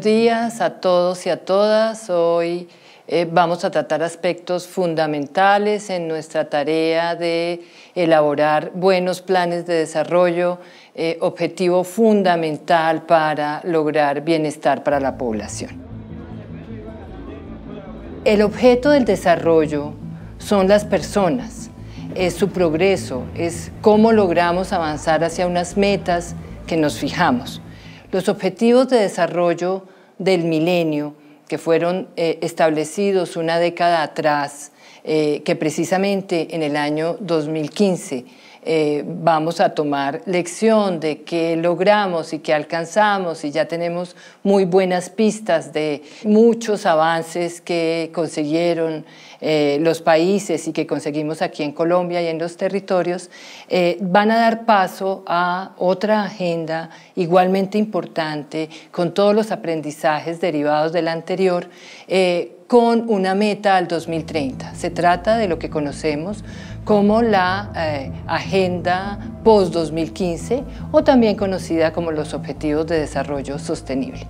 buenos días a todos y a todas. Hoy eh, vamos a tratar aspectos fundamentales en nuestra tarea de elaborar buenos planes de desarrollo, eh, objetivo fundamental para lograr bienestar para la población. El objeto del desarrollo son las personas, es su progreso, es cómo logramos avanzar hacia unas metas que nos fijamos. Los objetivos de desarrollo del milenio que fueron eh, establecidos una década atrás, eh, que precisamente en el año 2015 eh, vamos a tomar lección de que logramos y que alcanzamos y ya tenemos muy buenas pistas de muchos avances que consiguieron eh, los países y que conseguimos aquí en Colombia y en los territorios, eh, van a dar paso a otra agenda igualmente importante con todos los aprendizajes derivados de la anterior con una meta al 2030. Se trata de lo que conocemos como la eh, Agenda Post-2015 o también conocida como los Objetivos de Desarrollo Sostenible.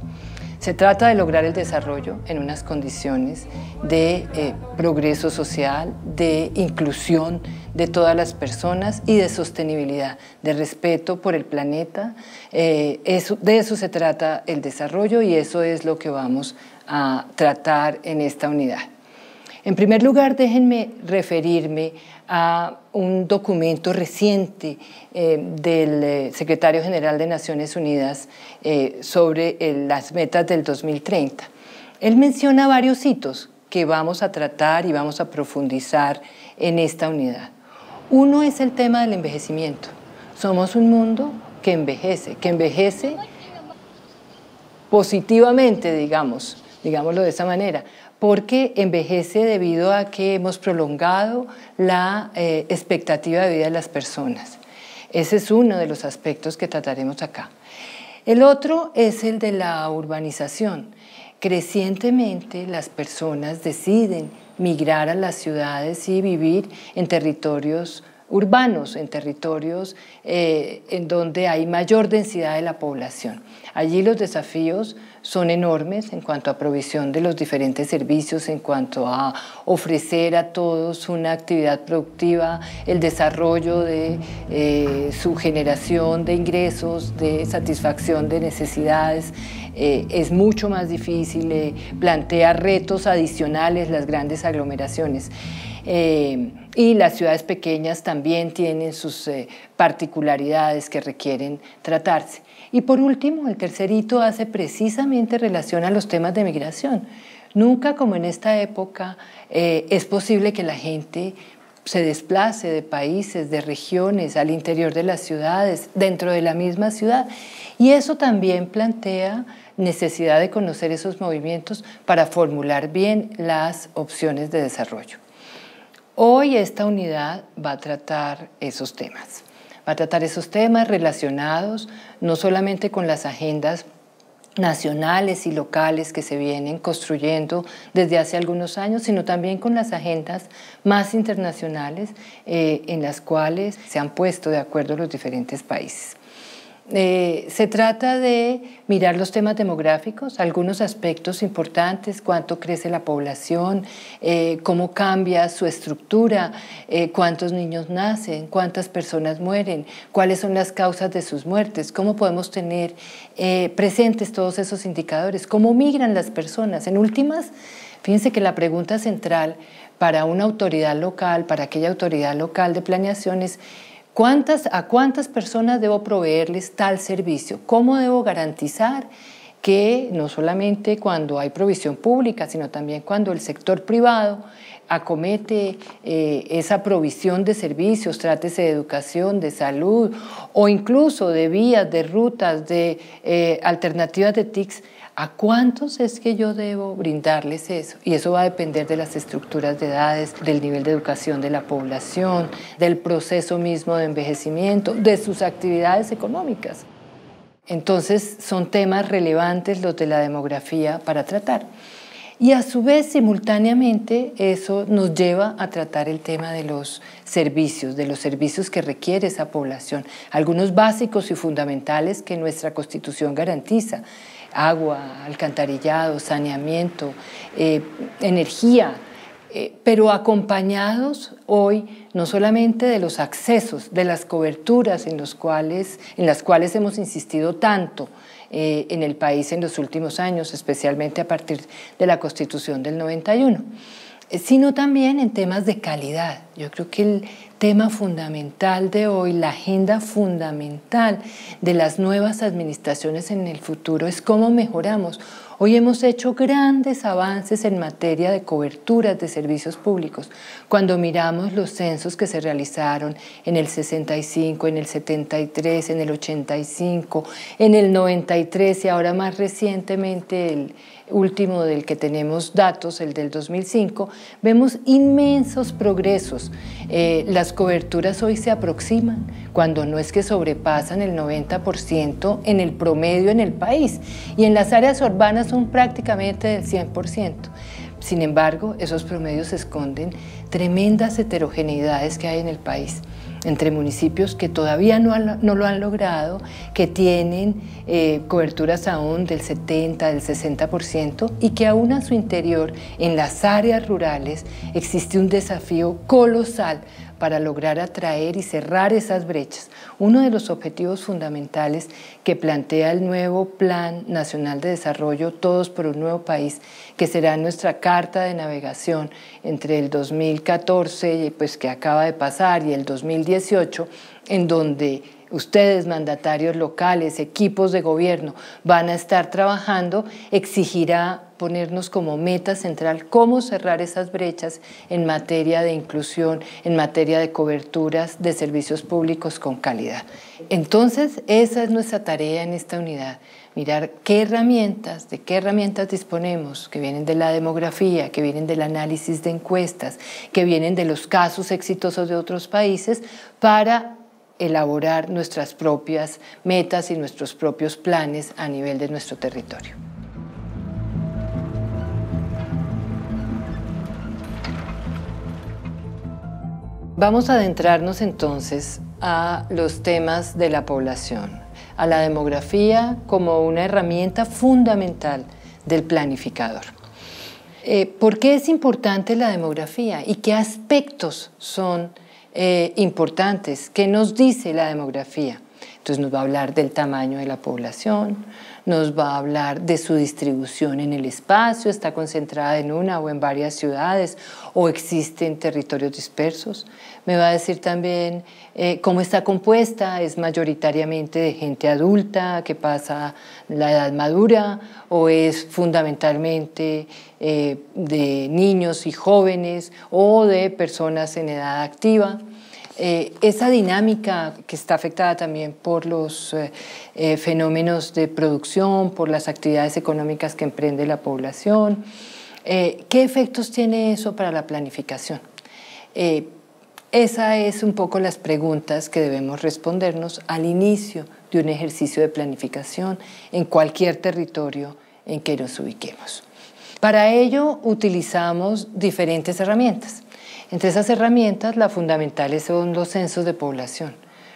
Se trata de lograr el desarrollo en unas condiciones de eh, progreso social, de inclusión de todas las personas y de sostenibilidad, de respeto por el planeta. Eh, de eso se trata el desarrollo y eso es lo que vamos a tratar en esta unidad. En primer lugar, déjenme referirme a un documento reciente eh, del eh, secretario general de Naciones Unidas eh, sobre las metas del 2030. Él menciona varios hitos que vamos a tratar y vamos a profundizar en esta unidad. Uno es el tema del envejecimiento. Somos un mundo que envejece, que envejece positivamente, digamos, digámoslo de esa manera, porque envejece debido a que hemos prolongado la eh, expectativa de vida de las personas. Ese es uno de los aspectos que trataremos acá. El otro es el de la urbanización. Crecientemente las personas deciden migrar a las ciudades y vivir en territorios urbanos, en territorios eh, en donde hay mayor densidad de la población. Allí los desafíos son enormes en cuanto a provisión de los diferentes servicios, en cuanto a ofrecer a todos una actividad productiva, el desarrollo de eh, su generación de ingresos, de satisfacción de necesidades. Eh, es mucho más difícil, eh, plantea retos adicionales las grandes aglomeraciones. y las ciudades pequeñas también tienen sus particularidades que requieren tratarse. Y por último, el tercer hito hace precisamente relación a los temas de migración. Nunca como en esta época eh, es posible que la gente se desplace de países, de regiones, al interior de las ciudades, dentro de la misma ciudad. Y eso también plantea necesidad de conocer esos movimientos para formular bien las opciones de desarrollo. Hoy esta unidad va a tratar esos temas a tratar esos temas relacionados no solamente con las agendas nacionales y locales que se vienen construyendo desde hace algunos años, sino también con las agendas más internacionales eh, en las cuales se han puesto de acuerdo los diferentes países. Eh, se trata de mirar los temas demográficos, algunos aspectos importantes, cuánto crece la población, eh, cómo cambia su estructura, eh, cuántos niños nacen, cuántas personas mueren, cuáles son las causas de sus muertes, cómo podemos tener presentes todos esos indicadores, cómo migran las personas. En últimas, fíjense que la pregunta central para una autoridad local, para aquella autoridad local de planeación es ¿A cuántas personas debo proveerles tal servicio? ¿Cómo debo garantizar que no solamente cuando hay provisión pública, sino también cuando el sector privado acomete eh, esa provisión de servicios, trátese de educación, de salud o incluso de vías, de rutas, de eh, alternativas de TICs, ¿A cuántos es que yo debo brindarles eso? Y eso va a depender de las estructuras de edades, del nivel de educación de la población, del proceso mismo de envejecimiento, de sus actividades económicas. Entonces son temas relevantes los de la demografía para tratar. Y a su vez, simultáneamente, eso nos lleva a tratar el tema de los servicios, de los servicios que requiere esa población, algunos básicos y fundamentales que nuestra Constitución garantiza agua, alcantarillado, saneamiento, eh, energía, eh, pero acompañados hoy no solamente de los accesos, de las coberturas en, los cuales, en las cuales hemos insistido tanto eh, en el país en los últimos años, especialmente a partir de la Constitución del 91, sino también en temas de calidad. Yo creo que el tema fundamental de hoy, la agenda fundamental de las nuevas administraciones en el futuro es cómo mejoramos. Hoy hemos hecho grandes avances en materia de coberturas de servicios públicos. Cuando miramos los censos que se realizaron en el 65, en el 73, en el 85, en el 93 y ahora más recientemente el, último del que tenemos datos, el del 2005, vemos inmensos progresos. Eh, las coberturas hoy se aproximan, cuando no es que sobrepasan el 90% en el promedio en el país, y en las áreas urbanas son prácticamente del 100%. Sin embargo, esos promedios esconden tremendas heterogeneidades que hay en el país entre municipios que todavía no, lo han logrado, que tienen eh, coberturas aún del 70, del 60% y que aún a su interior, en las áreas rurales, existe un desafío colosal para lograr atraer y cerrar esas brechas. Uno de los objetivos fundamentales que plantea el nuevo Plan Nacional de Desarrollo Todos por un Nuevo País que será nuestra carta de navegación entre el 2014, pues que acaba de pasar, y el 2018, en donde ustedes, mandatarios locales, equipos de gobierno, van a estar trabajando, exigirá ponernos como meta central cómo cerrar esas brechas en materia de inclusión, en materia de coberturas de servicios públicos con calidad. Entonces, esa es nuestra tarea en esta unidad, mirar qué herramientas, de qué herramientas disponemos, que vienen de la demografía, que vienen del análisis de encuestas, que vienen de los casos exitosos de otros países, para elaborar nuestras propias metas y nuestros propios planes a nivel de nuestro territorio. Vamos a adentrarnos entonces a los temas de la población, a la demografía como una herramienta fundamental del planificador. Eh, ¿Por qué es importante la demografía y qué aspectos son eh, importantes? ¿Qué nos dice la demografía? Entonces nos va a hablar del tamaño de la población, nos va a hablar de su distribución en el espacio, está concentrada en una o en varias ciudades o existen territorios dispersos. Me va a decir también eh, cómo está compuesta, es mayoritariamente de gente adulta que pasa la edad madura o es fundamentalmente eh, de niños y jóvenes o de personas en edad activa eh, esa dinámica que está afectada también por los eh, eh, fenómenos de producción, por las actividades económicas que emprende la población. ¿Qué efectos tiene eso para la planificación? Esa es un poco las preguntas que debemos respondernos al inicio de un ejercicio de planificación en cualquier territorio en que nos ubiquemos. Para ello utilizamos diferentes herramientas. Entre esas herramientas, las fundamentales son los censos de población,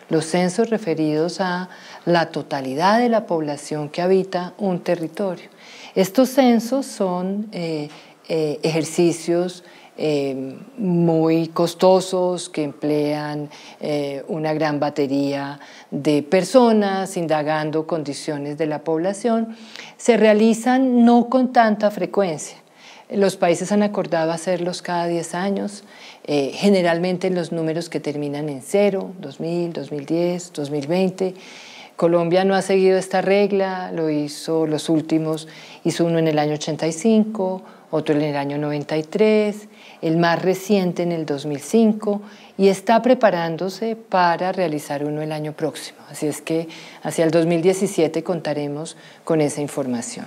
los censos referidos a la totalidad de la población que habita un territorio. Estos censos son eh, eh, ejercicios eh, muy costosos que emplean una gran batería de personas indagando condiciones de la población, se realizan no con tanta frecuencia. Los países han acordado hacerlos cada 10 años, eh, generalmente en los números que terminan en cero, 2000, 2010, 2020. Colombia no ha seguido esta regla, lo hizo los últimos, hizo uno en el año 85, otro en el año 93, el más reciente en el 2005 y está preparándose para realizar uno el año próximo. Así es que hacia el 2017 contaremos con esa información.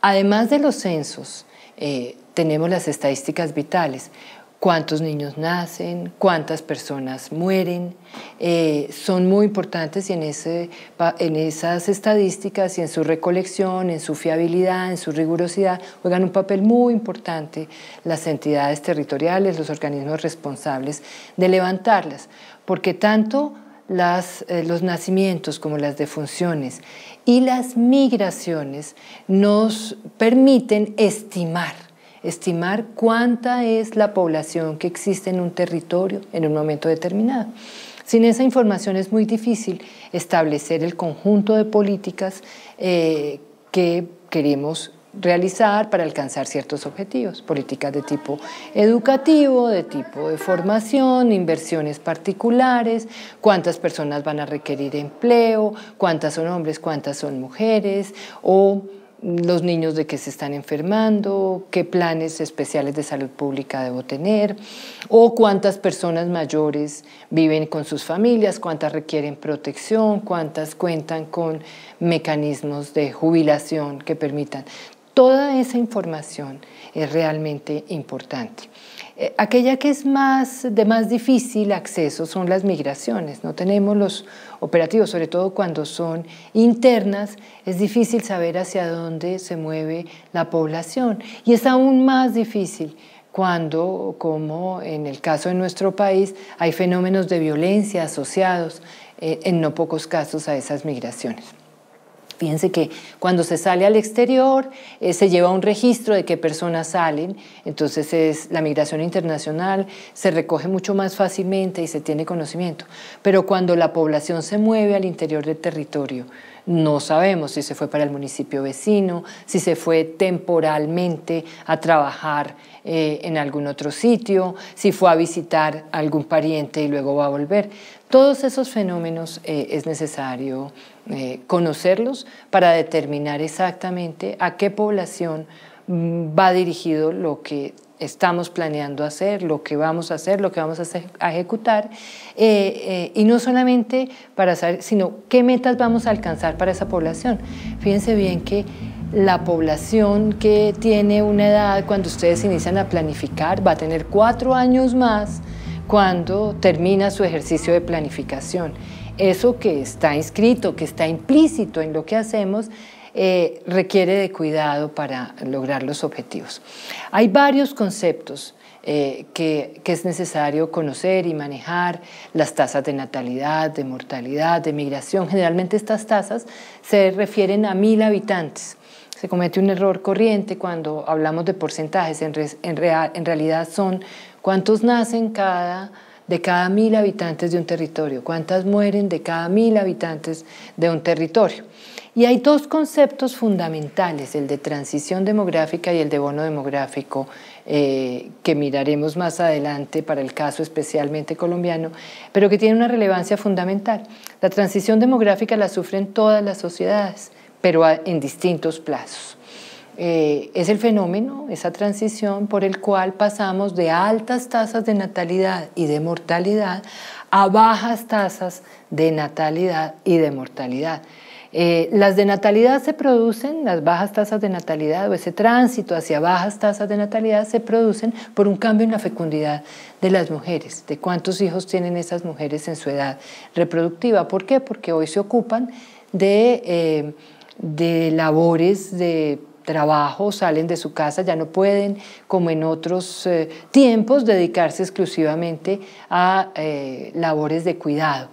Además de los censos, eh, tenemos las estadísticas vitales. Cuántos niños nacen, cuántas personas mueren, eh, son muy importantes y en, en esas estadísticas y en su recolección, en su fiabilidad, en su rigurosidad, juegan un papel muy importante las entidades territoriales, los organismos responsables de levantarlas, porque tanto las, eh, los nacimientos como las defunciones y las migraciones nos permiten estimar, estimar cuánta es la población que existe en un territorio en un momento determinado. Sin esa información es muy difícil establecer el conjunto de políticas eh, que queremos realizar para alcanzar ciertos objetivos, políticas de tipo educativo, de tipo de formación, inversiones particulares, cuántas personas van a requerir empleo, cuántas son hombres, cuántas son mujeres, o los niños de que se están enfermando, qué planes especiales de salud pública debo tener, o cuántas personas mayores viven con sus familias, cuántas requieren protección, cuántas cuentan con mecanismos de jubilación que permitan. Toda esa información es realmente importante. Eh, aquella que es de más difícil acceso son las migraciones. No tenemos los operativos, sobre todo cuando son internas, es difícil saber hacia dónde se mueve la población. Y es aún más difícil cuando, como en el caso de nuestro país, hay fenómenos de violencia asociados eh, en no pocos casos a esas migraciones. Fíjense que cuando se sale al exterior eh, se lleva un registro de qué personas salen, entonces es la migración internacional se recoge mucho más fácilmente y se tiene conocimiento. Pero cuando la población se mueve al interior del territorio, no sabemos si se fue para el municipio vecino, si se fue temporalmente a trabajar eh, en algún otro sitio, si fue a visitar algún pariente y luego va a volver. Todos esos fenómenos eh, es necesario eh, conocerlos para determinar exactamente a qué población mm, va dirigido lo que estamos planeando hacer, lo que vamos a hacer, lo que vamos a ejecutar, eh, eh, y no solamente para saber, sino qué metas vamos a alcanzar para esa población. Fíjense bien que la población que tiene una edad cuando ustedes inician a planificar va a tener cuatro años más cuando termina su ejercicio de planificación. Eso que está inscrito, que está implícito en lo que hacemos, eh, requiere de cuidado para lograr los objetivos. Hay varios conceptos eh, que, es necesario conocer y manejar, las tasas de natalidad, de mortalidad, de migración. Generalmente estas tasas se refieren a mil habitantes. Se comete un error corriente cuando hablamos de porcentajes, en, realidad son cuántos nacen de cada mil habitantes de un territorio, cuántas mueren de cada mil habitantes de un territorio. Y hay dos conceptos fundamentales, el de transición demográfica y el de bono demográfico, eh, que miraremos más adelante para el caso especialmente colombiano, pero que tienen una relevancia fundamental. La transición demográfica la sufren todas las sociedades, pero en distintos plazos. Eh, es el fenómeno, esa transición por el cual pasamos de altas tasas de natalidad y de mortalidad a bajas tasas de natalidad y de mortalidad. Eh, las de natalidad se producen, las bajas tasas de natalidad o ese tránsito hacia bajas tasas de natalidad se producen por un cambio en la fecundidad de las mujeres, de cuántos hijos tienen esas mujeres en su edad reproductiva. ¿Por qué? Porque hoy se ocupan de, eh, labores de trabajo, salen de su casa, ya no pueden, como en otros eh, tiempos, dedicarse exclusivamente a labores de cuidado.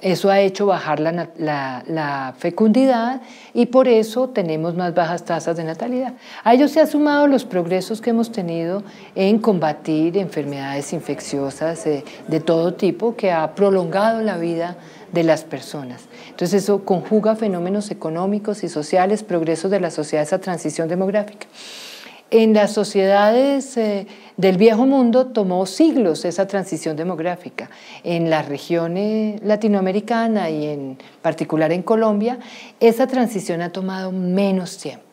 Eso ha hecho bajar la, fecundidad y por eso tenemos más bajas tasas de natalidad. A ello se han sumado los progresos que hemos tenido en combatir enfermedades infecciosas eh, de todo tipo que ha prolongado la vida de las personas. Entonces eso conjuga fenómenos económicos y sociales, progresos de la sociedad, esa transición demográfica. En las sociedades eh, del viejo mundo tomó siglos esa transición demográfica. En las regiones latinoamericanas y en particular en Colombia, esa transición ha tomado menos tiempo.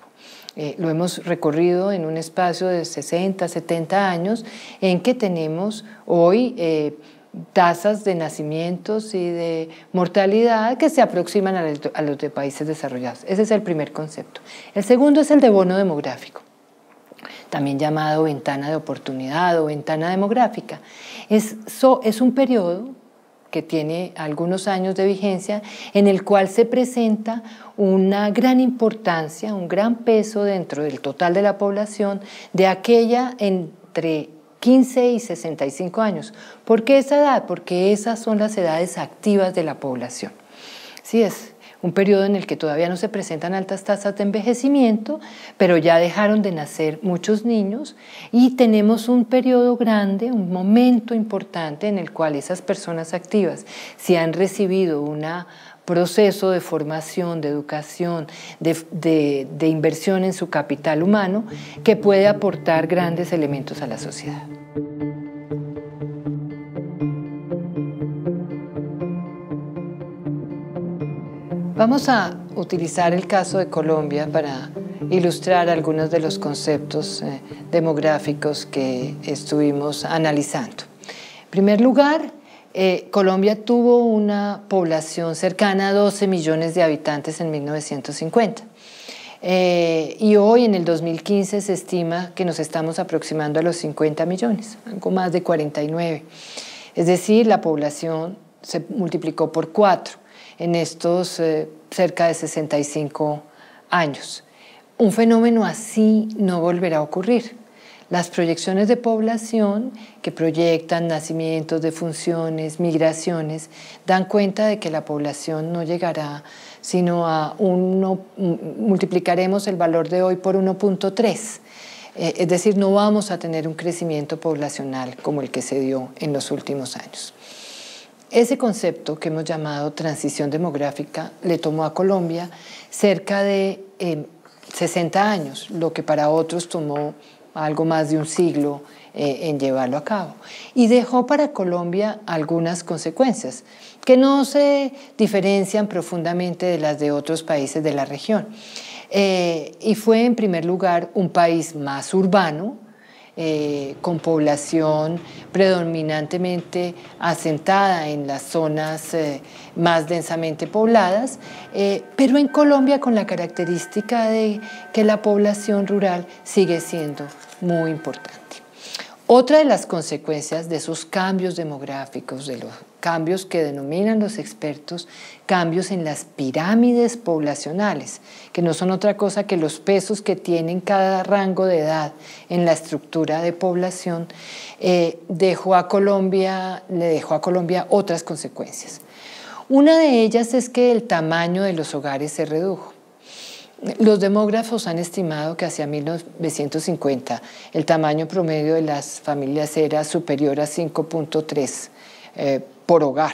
Eh, lo hemos recorrido en un espacio de 60, 70 años, en que tenemos hoy eh, tasas de nacimientos y de mortalidad que se aproximan a los de países desarrollados. Ese es el primer concepto. El segundo es el de bono demográfico también llamado ventana de oportunidad o ventana demográfica. Es, es un periodo que tiene algunos años de vigencia, en el cual se presenta una gran importancia, un gran peso dentro del total de la población de aquella entre 15 y 65 años. ¿Por qué esa edad? Porque esas son las edades activas de la población. Sí, es un periodo en el que todavía no se presentan altas tasas de envejecimiento, pero ya dejaron de nacer muchos niños y tenemos un periodo grande, un momento importante en el cual esas personas activas, si han recibido un proceso de formación, de educación, de, de inversión en su capital humano, que puede aportar grandes elementos a la sociedad. Vamos a utilizar el caso de Colombia para ilustrar algunos de los conceptos eh, demográficos que estuvimos analizando. En primer lugar, eh, Colombia tuvo una población cercana a 12 millones de habitantes en 1950. Eh, y hoy, en el 2015, se estima que nos estamos aproximando a los 50 millones, algo más de 49. Es decir, la población se multiplicó por cuatro en estos eh, cerca de 65 años. Un fenómeno así no volverá a ocurrir. Las proyecciones de población que proyectan nacimientos, defunciones, migraciones, dan cuenta de que la población no llegará sino a uno, multiplicaremos el valor de hoy por 1.3. Eh, es decir, no vamos a tener un crecimiento poblacional como el que se dio en los últimos años. Ese concepto que hemos llamado transición demográfica le tomó a Colombia cerca de 60 em, años, lo que para otros tomó algo más de un siglo eh, en llevarlo a cabo. Y dejó para Colombia algunas consecuencias que no se diferencian profundamente de las de otros países de la región. Eh, y fue en primer lugar un país más urbano, eh, con población predominantemente asentada en las zonas eh, más densamente pobladas, eh, pero en Colombia con la característica de que la población rural sigue siendo muy importante. Otra de las consecuencias de esos cambios demográficos, de los cambios que denominan los expertos cambios en las pirámides poblacionales, que no son otra cosa que los pesos que tienen cada rango de edad en la estructura de población, eh, dejó a Colombia, le dejó a Colombia otras consecuencias. Una de ellas es que el tamaño de los hogares se redujo. Los demógrafos han estimado que hacia 1950 el tamaño promedio de las familias era superior a 5.3 por hogar.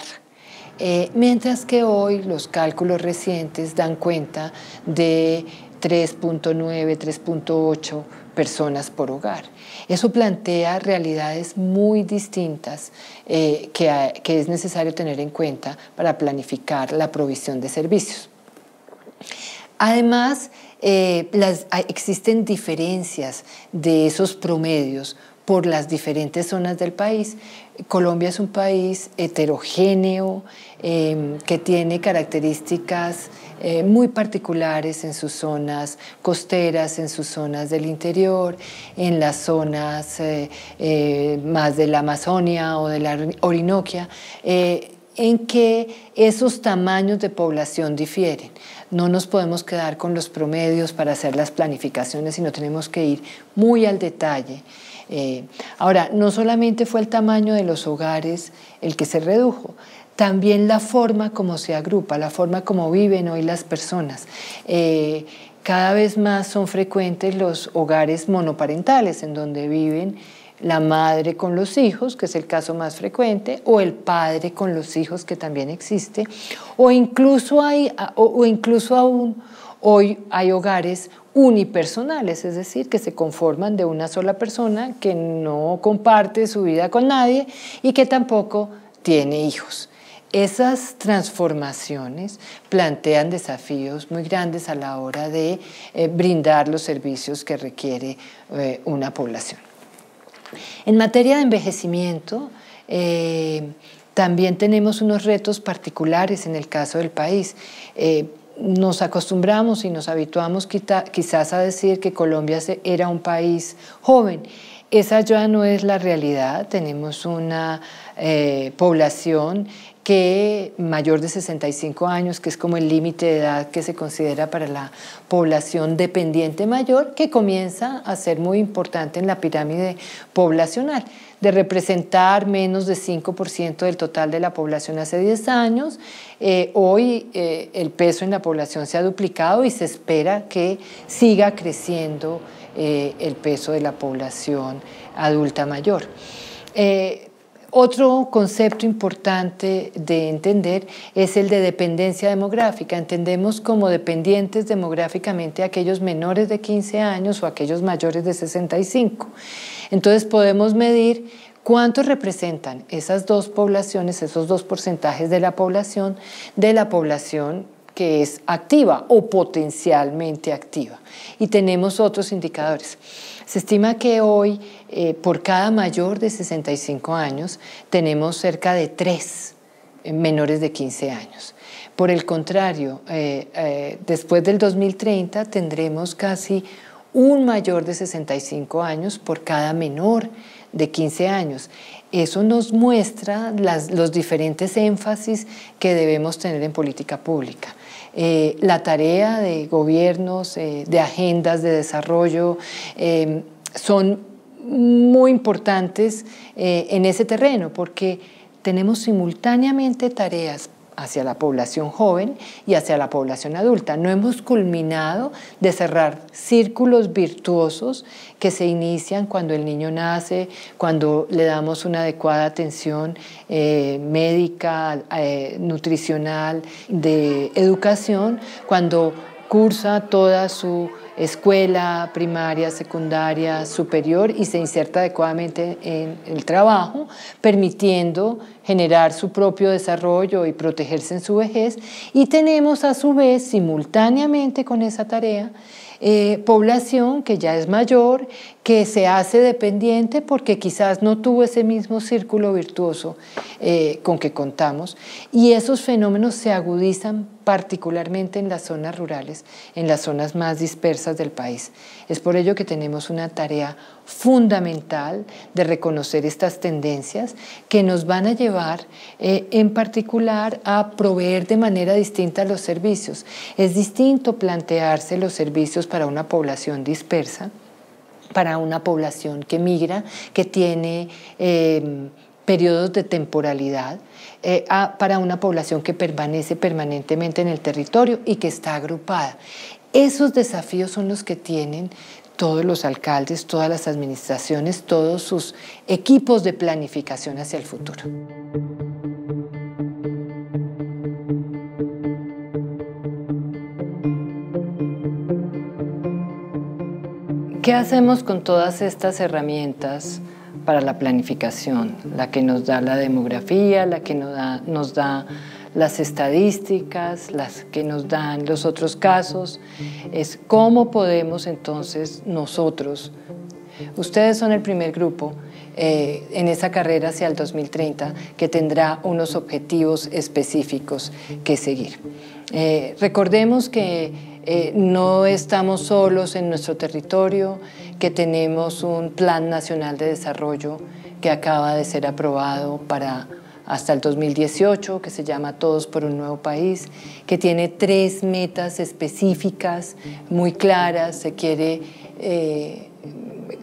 Eh, mientras que hoy los cálculos recientes dan cuenta de 3.9, 3.8 personas por hogar. Eso plantea realidades muy distintas eh, que, es necesario tener en cuenta para planificar la provisión de servicios. Además, eh, existen diferencias de esos promedios por las diferentes zonas del país, Colombia es un país heterogéneo, em, que tiene características eh, muy particulares en sus zonas costeras, en sus zonas del interior, en las zonas eh, eh, más de la Amazonia o de la Orinoquia, en que esos tamaños de población difieren. No nos podemos quedar con los promedios para hacer las planificaciones, sino tenemos que ir muy al detalle. Eh, ahora, no solamente fue el tamaño de los hogares el que se redujo, también la forma como se agrupa, la forma como viven hoy las personas. Eh, cada vez más son frecuentes los hogares monoparentales en donde viven la madre con los hijos, que es el caso más frecuente, o el padre con los hijos, que también existe, o incluso, hay, o incluso aún hoy hay hogares unipersonales, es decir, que se conforman de una sola persona que no comparte su vida con nadie y que tampoco tiene hijos. Esas transformaciones plantean desafíos muy grandes a la hora de eh, brindar los servicios que requiere eh, una población. En materia de envejecimiento, eh, también tenemos unos retos particulares en el caso del país nos acostumbramos y nos habituamos quizás a decir que Colombia era un país joven. Esa ya no es la realidad. Tenemos una eh, población que mayor de 65 años, que es como el límite de edad que se considera para la población dependiente mayor, que comienza a ser muy importante en la pirámide poblacional de representar menos de 5% del total de la población hace 10 años. Eh, hoy eh, el peso en la población se ha duplicado y se espera que siga creciendo eh, el peso de la población adulta mayor. Otro concepto importante de entender es el de dependencia demográfica. Entendemos como dependientes demográficamente aquellos menores de 15 años o aquellos mayores de 65. Entonces podemos medir cuánto representan esas dos poblaciones, esos dos porcentajes de la población, de la población que es activa o potencialmente activa. Y tenemos otros indicadores. Se estima que hoy eh, por cada mayor de 65 años tenemos cerca de tres eh, menores de 15 años. Por el contrario, eh, después del 2030 tendremos casi un mayor de 65 años por cada menor de 15 años. Eso nos muestra los diferentes énfasis que debemos tener en política pública. Eh, la tarea de gobiernos, eh, de agendas de desarrollo, eh, son muy importantes en ese terreno porque tenemos simultáneamente tareas hacia la población joven y hacia la población adulta. No hemos culminado de cerrar círculos virtuosos que se inician cuando el niño nace, cuando le damos una adecuada atención eh, médica, eh, nutricional, de educación, cuando cursa toda su escuela, primaria, secundaria, superior y se inserta adecuadamente en el trabajo, permitiendo generar su propio desarrollo y protegerse en su vejez. Y tenemos a su vez, simultáneamente con esa tarea, eh, población que ya es mayor, que se hace dependiente porque quizás no tuvo ese mismo círculo virtuoso eh, con que contamos. Y esos fenómenos se agudizan particularmente en las zonas rurales, en las zonas más dispersas del país. Es por ello que tenemos una tarea fundamental de reconocer estas tendencias que nos van a llevar eh, en particular a proveer de manera distinta los servicios. Es distinto plantearse los servicios para una población dispersa para una población que migra, que tiene em, periodos de temporalidad, eh, para una población que permanece permanentemente en el territorio y que está agrupada. Esos desafíos son los que tienen todos los alcaldes, todas las administraciones, todos sus equipos de planificación hacia el futuro. ¿Qué hacemos con todas estas herramientas para la planificación? La que nos da la demografía, la que nos da, nos da las estadísticas, las que nos dan los otros casos, es cómo podemos entonces nosotros, ustedes son el primer grupo eh, en esa carrera hacia el 2030 que tendrá unos objetivos específicos que seguir. Eh, recordemos que eh, no estamos solos en nuestro territorio, que tenemos un Plan Nacional de Desarrollo que acaba de ser aprobado para hasta el 2018, que se llama Todos por un Nuevo País, que tiene tres metas específicas muy claras, se quiere eh,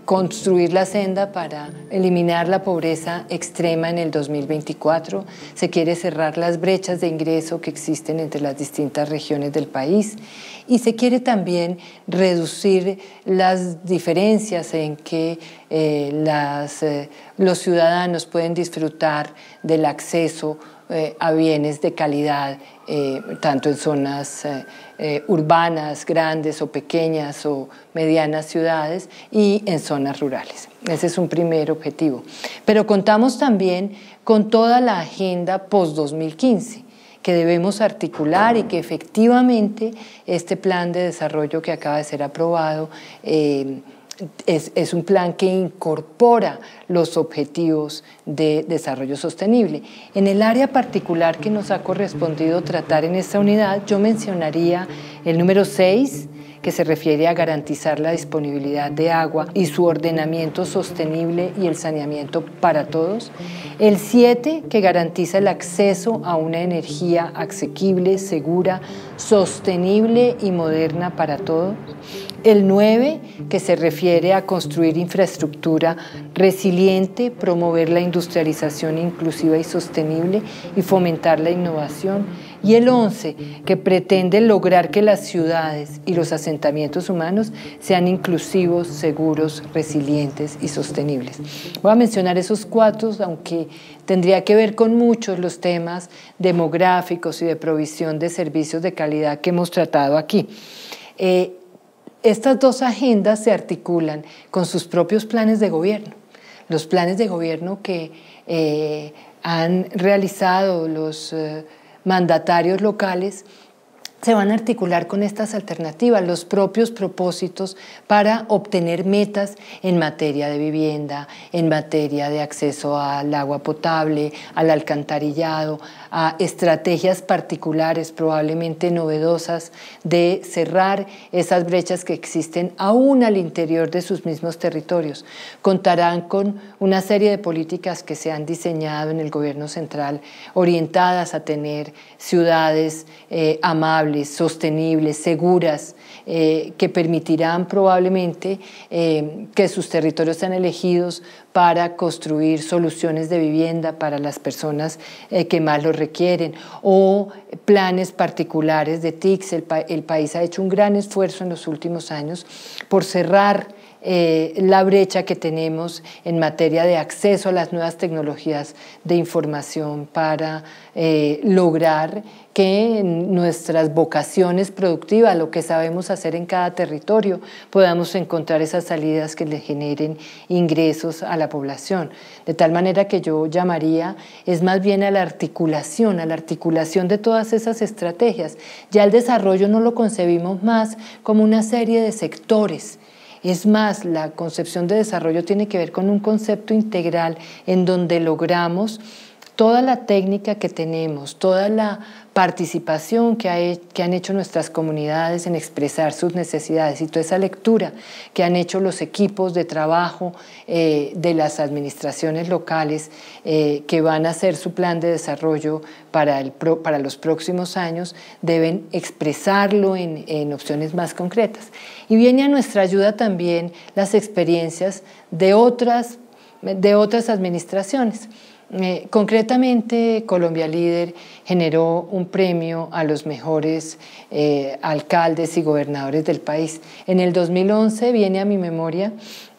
construir la senda para eliminar la pobreza extrema en el 2024. Se quiere cerrar las brechas de ingreso que existen entre las distintas regiones del país y se quiere también reducir las diferencias en que eh, eh, los ciudadanos pueden disfrutar del acceso eh, a bienes de calidad, eh, tanto en zonas eh, urbanas, grandes o pequeñas o medianas ciudades y en zonas rurales. Ese es un primer objetivo. Pero contamos también con toda la agenda post-2015 que debemos articular y que efectivamente este plan de desarrollo que acaba de ser aprobado es, un plan que incorpora los objetivos de desarrollo sostenible. En el área particular que nos ha correspondido tratar en esta unidad, yo mencionaría el número 6, que se refiere a garantizar la disponibilidad de agua y su ordenamiento sostenible y el saneamiento para todos. El 7, que garantiza el acceso a una energía asequible, segura, sostenible y moderna para todos. El 9, que se refiere a construir infraestructura resiliente, promover la industrialización inclusiva y sostenible y fomentar la innovación. Y el 11, que pretende lograr que las ciudades y los asentamientos humanos sean inclusivos, seguros, resilientes y sostenibles. Voy a mencionar esos cuatro, aunque tendría que ver con muchos los temas demográficos y de provisión de servicios de calidad que hemos tratado aquí. Eh, estas dos agendas se articulan con sus propios planes de gobierno. Los planes de gobierno que eh, han realizado los eh, mandatarios locales se van a articular con estas alternativas los propios propósitos para obtener metas en materia de vivienda, en materia de acceso al agua potable, al alcantarillado, a estrategias particulares probablemente novedosas de cerrar esas brechas que existen aún al interior de sus mismos territorios. Contarán con una serie de políticas que se han diseñado en el gobierno central orientadas a tener ciudades eh, amables, sostenibles, seguras, eh, que permitirán probablemente eh, que sus territorios sean elegidos para construir soluciones de vivienda para las personas eh, que más lo requieren o planes particulares de TICS. El, país ha hecho un gran esfuerzo en los últimos años por cerrar la brecha que tenemos en materia de acceso a las nuevas tecnologías de información para lograr que nuestras vocaciones productivas, lo que sabemos hacer en cada territorio, podamos encontrar esas salidas que le generen ingresos a la población. De tal manera que yo llamaría es más bien a la articulación, a la articulación de todas esas estrategias. Ya el desarrollo no lo concebimos más como una serie de sectores, es más, la concepción de desarrollo tiene que ver con un concepto integral en donde logramos toda la técnica que tenemos, toda la participación que, han hecho nuestras comunidades en expresar sus necesidades y toda esa lectura que han hecho los equipos de trabajo eh, de las administraciones locales eh, que van a hacer su plan de desarrollo para, los próximos años, deben expresarlo en, opciones más concretas. Y viene a nuestra ayuda también las experiencias de de otras administraciones. Eh, concretamente, Colombia Líder generó un premio a los mejores eh, alcaldes y gobernadores del país. En el 2011 viene a mi memoria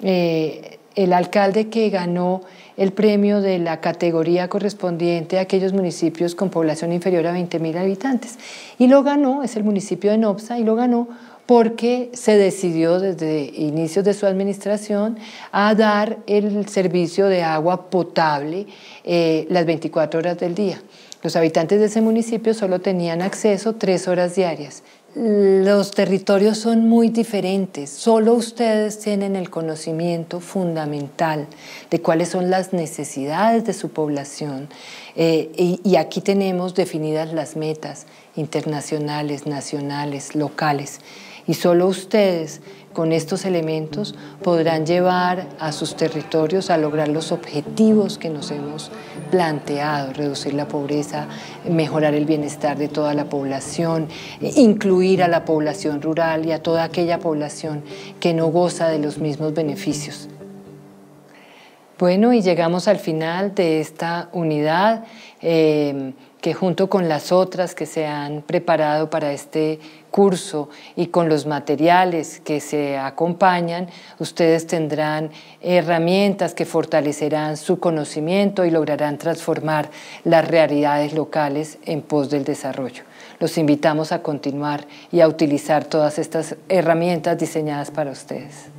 eh, el alcalde que ganó el premio de la categoría correspondiente a aquellos municipios con población inferior a 20.000 habitantes. Y lo ganó, es el municipio de Nopsa, y lo ganó porque se decidió desde inicios de su administración a dar el servicio de agua potable eh, las 24 horas del día. Los habitantes de ese municipio solo tenían acceso tres horas diarias. Los territorios son muy diferentes, solo ustedes tienen el conocimiento fundamental de cuáles son las necesidades de su población eh, y aquí tenemos definidas las metas internacionales, nacionales, locales y solo ustedes con estos elementos podrán llevar a sus territorios a lograr los objetivos que nos hemos planteado, reducir la pobreza, mejorar el bienestar de toda la población, incluir a la población rural y a toda aquella población que no goza de los mismos beneficios. Bueno, y llegamos al final de esta unidad em, que junto con las otras que se han preparado para este curso y con los materiales que se acompañan, ustedes tendrán herramientas que fortalecerán su conocimiento y lograrán transformar las realidades locales en pos del desarrollo. Los invitamos a continuar y a utilizar todas estas herramientas diseñadas para ustedes.